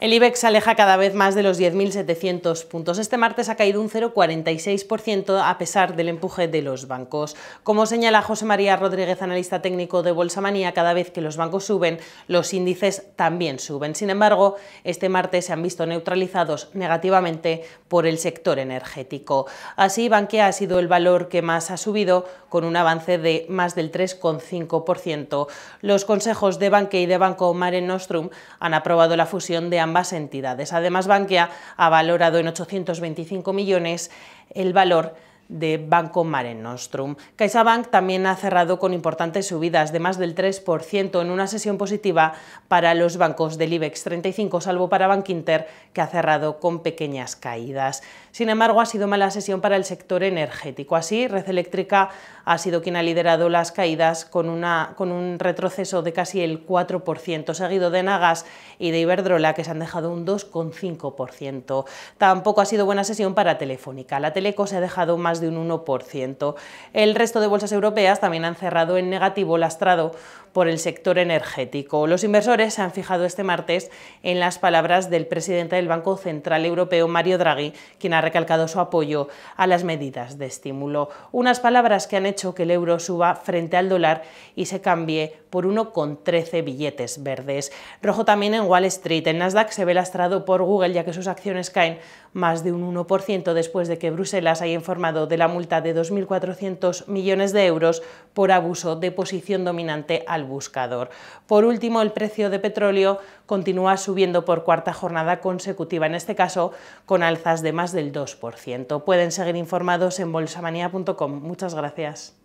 El IBEX se aleja cada vez más de los 10.700 puntos. Este martes ha caído un 0,46% a pesar del empuje de los bancos. Como señala José María Rodríguez, analista técnico de Bolsa Manía, cada vez que los bancos suben, los índices también suben. Sin embargo, este martes se han visto neutralizados negativamente por el sector energético. Así, Banquea ha sido el valor que más ha subido, con un avance de más del 3,5%. Los consejos de Banque y de Banco Mare Nostrum han aprobado la fusión de ambas ambas entidades. Además, Bankia ha valorado en 825 millones el valor de Banco Mare Nostrum. CaixaBank también ha cerrado con importantes subidas de más del 3% en una sesión positiva para los bancos del IBEX 35, salvo para Bankinter, que ha cerrado con pequeñas caídas. Sin embargo, ha sido mala sesión para el sector energético. Así, Red Eléctrica ha sido quien ha liderado las caídas con, una, con un retroceso de casi el 4%, seguido de Nagas y de Iberdrola, que se han dejado un 2,5%. Tampoco ha sido buena sesión para Telefónica. La Teleco se ha dejado más de un 1%. El resto de bolsas europeas también han cerrado en negativo lastrado por el sector energético. Los inversores se han fijado este martes en las palabras del presidente del Banco Central Europeo, Mario Draghi, quien ha recalcado su apoyo a las medidas de estímulo. Unas palabras que han hecho que el euro suba frente al dólar y se cambie por 1,13 billetes verdes. Rojo también en Wall Street. El Nasdaq se ve lastrado por Google ya que sus acciones caen más de un 1% después de que Bruselas haya informado de la multa de 2.400 millones de euros por abuso de posición dominante al buscador. Por último, el precio de petróleo continúa subiendo por cuarta jornada consecutiva, en este caso con alzas de más del 2%. Pueden seguir informados en bolsamanía.com. Muchas gracias.